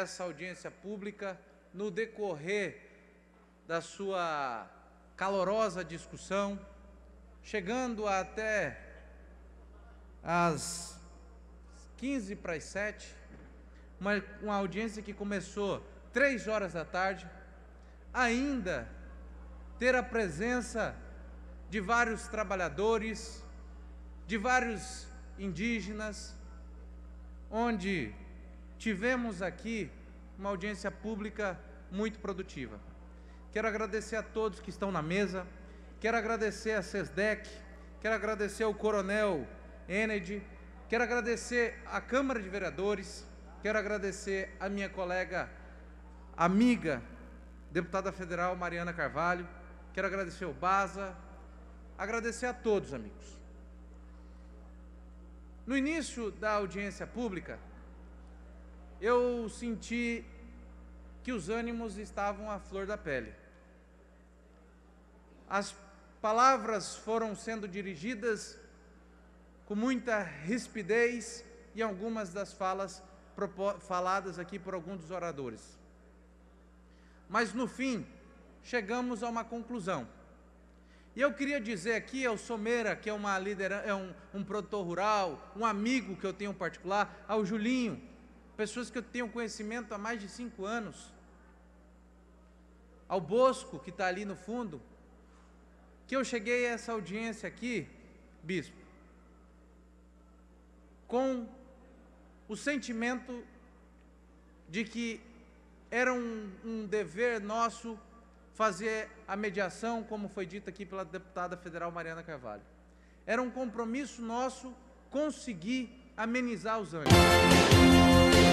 essa audiência pública no decorrer da sua calorosa discussão, chegando até às 15 para as 7, uma, uma audiência que começou 3 horas da tarde, ainda ter a presença de vários trabalhadores, de vários indígenas, onde tivemos aqui uma audiência pública muito produtiva. Quero agradecer a todos que estão na mesa, quero agradecer a SESDEC, quero agradecer ao Coronel Ened, quero agradecer à Câmara de Vereadores, quero agradecer a minha colega, amiga, deputada federal Mariana Carvalho, quero agradecer ao Baza, agradecer a todos, amigos. No início da audiência pública, eu senti que os ânimos estavam à flor da pele. As palavras foram sendo dirigidas com muita rispidez e algumas das falas faladas aqui por alguns dos oradores. Mas no fim, chegamos a uma conclusão. E eu queria dizer aqui ao Someira, que é uma liderança, é um, um produtor rural, um amigo que eu tenho particular, ao Julinho, pessoas que eu tenho conhecimento há mais de cinco anos, ao Bosco, que está ali no fundo, que eu cheguei a essa audiência aqui, bispo, com o sentimento de que era um, um dever nosso fazer a mediação, como foi dito aqui pela deputada federal Mariana Carvalho. Era um compromisso nosso conseguir amenizar os ânimos.